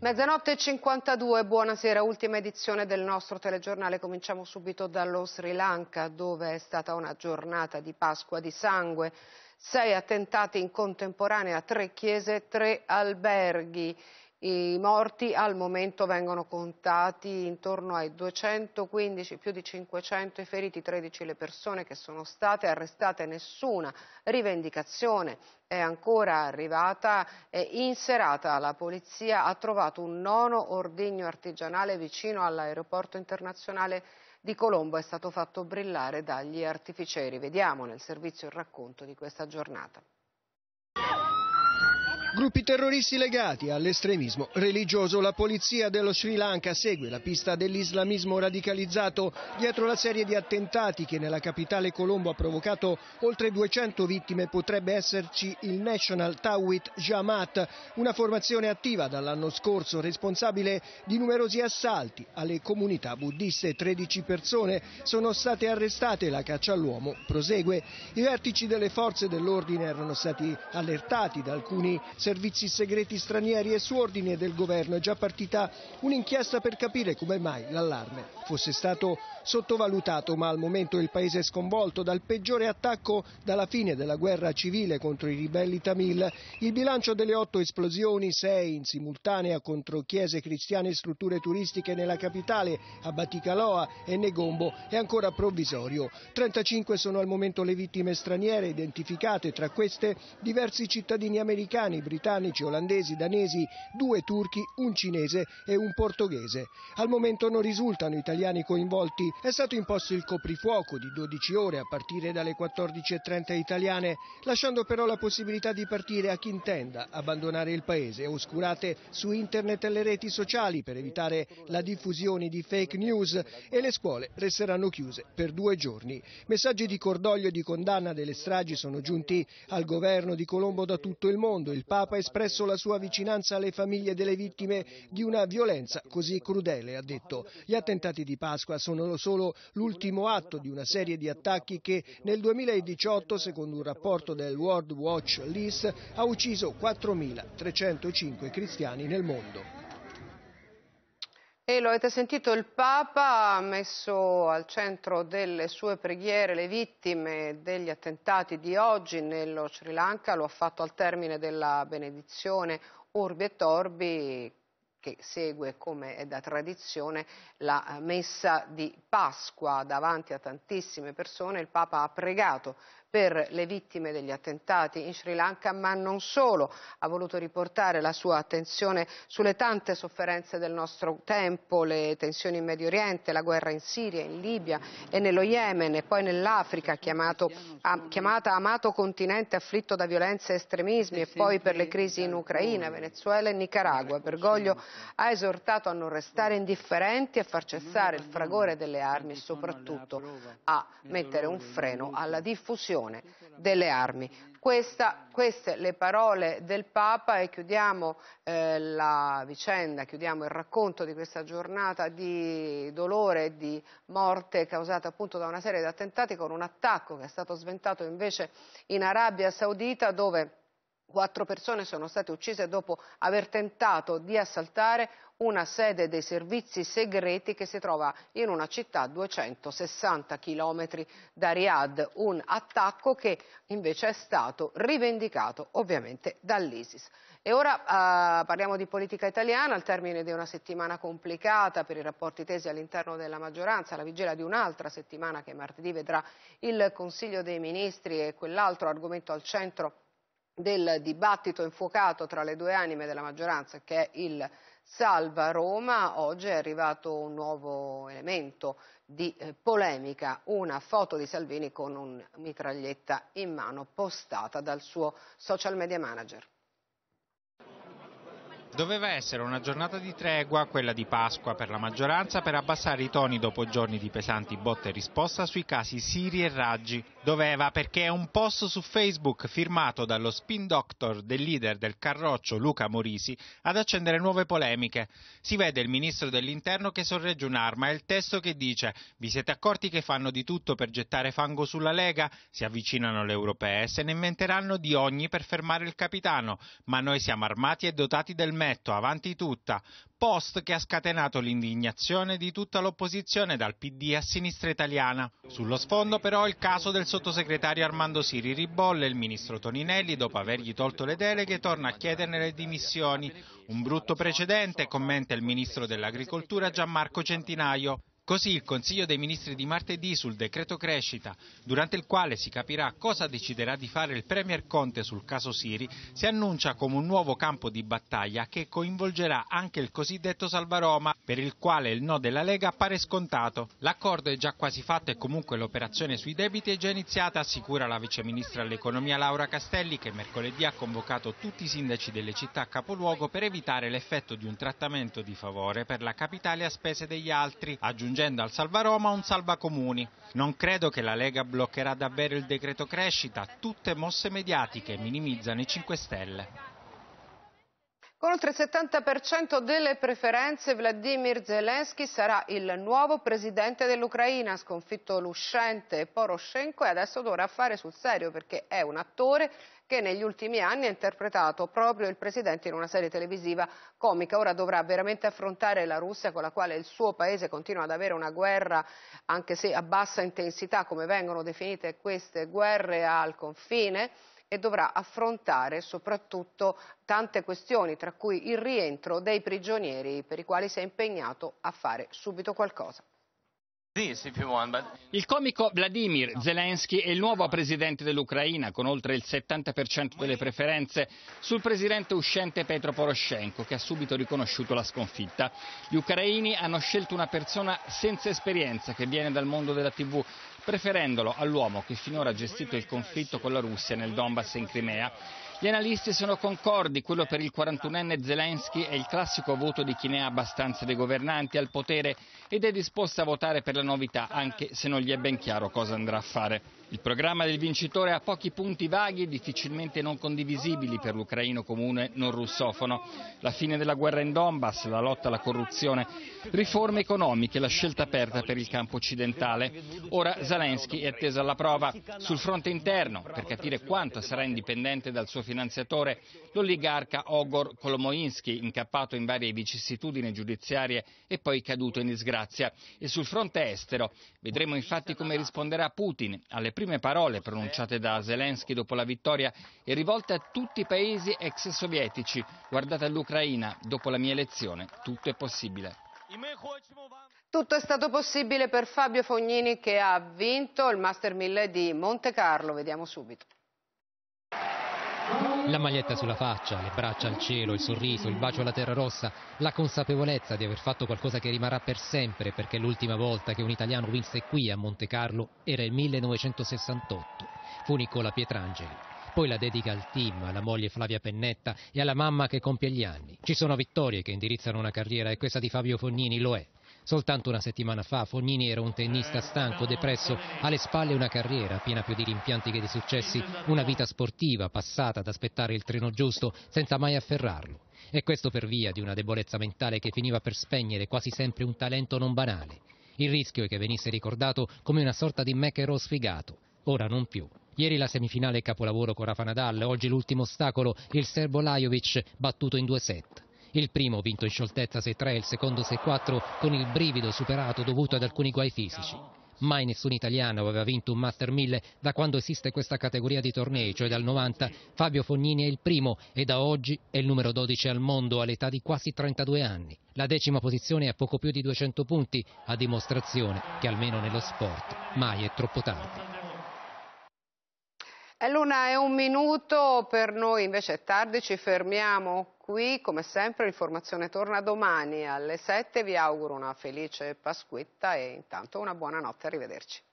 Mezzanotte e 52, buonasera, ultima edizione del nostro telegiornale. Cominciamo subito dallo Sri Lanka, dove è stata una giornata di Pasqua di sangue. Sei attentati in contemporanea, tre chiese e tre alberghi. I morti al momento vengono contati intorno ai 215, più di 500 i feriti, 13 le persone che sono state arrestate, nessuna rivendicazione è ancora arrivata e in serata la polizia ha trovato un nono ordigno artigianale vicino all'aeroporto internazionale di Colombo, è stato fatto brillare dagli artificieri. Vediamo nel servizio il racconto di questa giornata. Gruppi terroristi legati all'estremismo religioso. La polizia dello Sri Lanka segue la pista dell'islamismo radicalizzato dietro la serie di attentati che nella capitale Colombo ha provocato oltre 200 vittime. Potrebbe esserci il National Tawit Jamaat, una formazione attiva dall'anno scorso responsabile di numerosi assalti alle comunità buddiste. 13 persone sono state arrestate. e La caccia all'uomo prosegue. I vertici delle forze dell'ordine erano stati allertati da alcuni servizi segreti stranieri e su ordine del governo è già partita un'inchiesta per capire come mai l'allarme fosse stato sottovalutato, ma al momento il paese è sconvolto dal peggiore attacco dalla fine della guerra civile contro i ribelli tamil. Il bilancio delle otto esplosioni, sei in simultanea contro chiese cristiane e strutture turistiche nella capitale, a Batikaloa e Negombo, è ancora provvisorio. 35 sono al momento le vittime straniere identificate, tra queste diversi cittadini americani, britannici, olandesi, danesi, due turchi, un cinese e un portoghese. Al momento non risultano italiani coinvolti. È stato imposto il coprifuoco di 12 ore a partire dalle 14.30 italiane, lasciando però la possibilità di partire a chi intenda abbandonare il paese, oscurate su internet e le reti sociali per evitare la diffusione di fake news e le scuole resteranno chiuse per due giorni. Messaggi di cordoglio e di condanna delle stragi sono giunti al governo di Colombo da tutto il mondo. Il Papa ha espresso la sua vicinanza alle famiglie delle vittime di una violenza così crudele, ha detto. Gli attentati di Pasqua sono solo l'ultimo atto di una serie di attacchi che nel 2018, secondo un rapporto del World Watch List, ha ucciso 4.305 cristiani nel mondo. E lo avete sentito, il Papa ha messo al centro delle sue preghiere le vittime degli attentati di oggi nello Sri Lanka, lo ha fatto al termine della benedizione Urbi e Torbi che segue come è da tradizione la messa di Pasqua davanti a tantissime persone, il Papa ha pregato per le vittime degli attentati in Sri Lanka, ma non solo, ha voluto riportare la sua attenzione sulle tante sofferenze del nostro tempo, le tensioni in Medio Oriente, la guerra in Siria, in Libia e nello Yemen e poi nell'Africa, chiamata amato continente afflitto da violenze e estremismi e poi per le crisi in Ucraina, Venezuela e Nicaragua. Bergoglio ha esortato a non restare indifferenti, a far cessare il fragore delle armi e soprattutto a mettere un freno alla diffusione distruzione delle armi. Questa, queste le parole del Papa e chiudiamo eh, la vicenda, chiudiamo il racconto di questa giornata di dolore e di morte causata appunto da una serie di attentati con un attacco che è stato sventato invece in Arabia Saudita dove Quattro persone sono state uccise dopo aver tentato di assaltare una sede dei servizi segreti che si trova in una città a 260 km da Riyadh, un attacco che invece è stato rivendicato ovviamente dall'ISIS. E ora eh, parliamo di politica italiana, al termine di una settimana complicata per i rapporti tesi all'interno della maggioranza, alla vigilia di un'altra settimana che martedì vedrà il Consiglio dei Ministri e quell'altro argomento al centro del dibattito infuocato tra le due anime della maggioranza che è il Salva Roma, oggi è arrivato un nuovo elemento di eh, polemica, una foto di Salvini con un mitraglietta in mano postata dal suo social media manager. Doveva essere una giornata di tregua, quella di Pasqua per la maggioranza, per abbassare i toni dopo giorni di pesanti botte e risposta sui casi Siri e Raggi. Doveva perché è un post su Facebook firmato dallo spin doctor del leader del Carroccio Luca Morisi ad accendere nuove polemiche. Si vede il ministro dell'interno che sorregge un'arma e il testo che dice «Vi siete accorti che fanno di tutto per gettare fango sulla Lega? Si avvicinano le europee, e se ne inventeranno di ogni per fermare il capitano, ma noi siamo armati e dotati del palmetto avanti tutta, post che ha scatenato l'indignazione di tutta l'opposizione dal PD a sinistra italiana. Sullo sfondo però il caso del sottosegretario Armando Siri ribolle, il ministro Toninelli dopo avergli tolto le deleghe torna a chiederne le dimissioni. Un brutto precedente, commenta il ministro dell'agricoltura Gianmarco Centinaio. Così il Consiglio dei Ministri di martedì sul decreto crescita, durante il quale si capirà cosa deciderà di fare il Premier Conte sul caso Siri, si annuncia come un nuovo campo di battaglia che coinvolgerà anche il cosiddetto Salvaroma, per il quale il no della Lega appare scontato. L'accordo è già quasi fatto e comunque l'operazione sui debiti è già iniziata, assicura la viceministra all'Economia Laura Castelli che mercoledì ha convocato tutti i sindaci delle città capoluogo per evitare l'effetto di un trattamento di favore per la capitale a spese degli altri, aggiungendo aggiungendo al Salva Roma un Salva Comuni. Non credo che la Lega bloccherà davvero il decreto crescita, tutte mosse mediatiche minimizzano i 5 Stelle. Con oltre il 70% delle preferenze Vladimir Zelensky sarà il nuovo presidente dell'Ucraina, sconfitto l'uscente Poroshenko e adesso dovrà fare sul serio perché è un attore che negli ultimi anni ha interpretato proprio il presidente in una serie televisiva comica. Ora dovrà veramente affrontare la Russia con la quale il suo paese continua ad avere una guerra, anche se a bassa intensità, come vengono definite queste guerre al confine e dovrà affrontare soprattutto tante questioni, tra cui il rientro dei prigionieri per i quali si è impegnato a fare subito qualcosa. Il comico Vladimir Zelensky è il nuovo presidente dell'Ucraina con oltre il 70% delle preferenze sul presidente uscente Petro Poroshenko che ha subito riconosciuto la sconfitta. Gli ucraini hanno scelto una persona senza esperienza che viene dal mondo della TV preferendolo all'uomo che finora ha gestito il conflitto con la Russia nel Donbass e in Crimea. Gli analisti sono concordi, quello per il 41enne Zelensky è il classico voto di chi ne ha abbastanza dei governanti al potere ed è disposto a votare per la novità anche se non gli è ben chiaro cosa andrà a fare. Il programma del vincitore ha pochi punti vaghi e difficilmente non condivisibili per l'ucraino comune non russofono. La fine della guerra in Donbass, la lotta alla corruzione, riforme economiche, la scelta aperta per il campo occidentale. Ora Zelensky è attesa alla prova sul fronte interno per capire quanto sarà indipendente dal suo finanziatore, l'oligarca Ogor Kolomoinsky, incappato in varie vicissitudini giudiziarie e poi caduto in disgrazia. E sul fronte estero vedremo infatti come risponderà Putin alle prime parole pronunciate da Zelensky dopo la vittoria e rivolte a tutti i paesi ex sovietici. Guardate all'Ucraina, dopo la mia elezione tutto è possibile. Tutto è stato possibile per Fabio Fognini che ha vinto il Master 1000 di Monte Carlo, vediamo subito. La maglietta sulla faccia, le braccia al cielo, il sorriso, il bacio alla terra rossa, la consapevolezza di aver fatto qualcosa che rimarrà per sempre perché l'ultima volta che un italiano vinse qui a Monte Carlo era il 1968. Fu Nicola Pietrangeli poi la dedica al team, alla moglie Flavia Pennetta e alla mamma che compie gli anni. Ci sono vittorie che indirizzano una carriera e questa di Fabio Fognini lo è. Soltanto una settimana fa Fognini era un tennista stanco, depresso, alle spalle una carriera piena più di rimpianti che di successi, una vita sportiva passata ad aspettare il treno giusto senza mai afferrarlo. E questo per via di una debolezza mentale che finiva per spegnere quasi sempre un talento non banale. Il rischio è che venisse ricordato come una sorta di McEnroe sfigato, ora non più. Ieri la semifinale capolavoro con Rafa Nadal, oggi l'ultimo ostacolo, il serbo Lajovic battuto in due set. Il primo vinto in scioltezza 6-3, il secondo 6-4 con il brivido superato dovuto ad alcuni guai fisici. Mai nessun italiano aveva vinto un Master 1000 da quando esiste questa categoria di tornei, cioè dal 90. Fabio Fognini è il primo e da oggi è il numero 12 al mondo all'età di quasi 32 anni. La decima posizione è a poco più di 200 punti, a dimostrazione che almeno nello sport mai è troppo tardi. Eh, è l'una e un minuto, per noi invece è tardi, ci fermiamo qui, come sempre, l'informazione torna domani alle 7. Vi auguro una felice Pasquetta e intanto una buona notte, arrivederci.